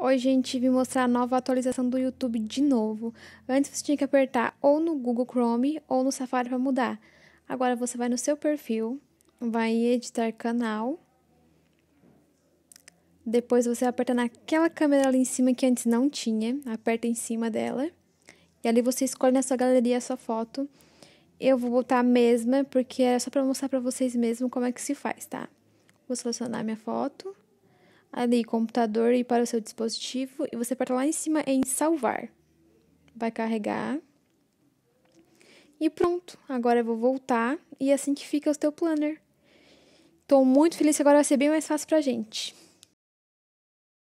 Oi, gente, vim mostrar a nova atualização do YouTube de novo. Antes você tinha que apertar ou no Google Chrome ou no Safari para mudar. Agora você vai no seu perfil, vai em editar canal. Depois você aperta naquela câmera ali em cima que antes não tinha, aperta em cima dela. E ali você escolhe na sua galeria a sua foto. Eu vou botar a mesma porque é só para mostrar para vocês mesmo como é que se faz, tá? Vou selecionar minha foto ali computador e para o seu dispositivo e você aperta lá em cima em salvar. Vai carregar. E pronto, agora eu vou voltar e é assim que fica o seu planner. Estou muito feliz que agora vai ser bem mais fácil para a gente.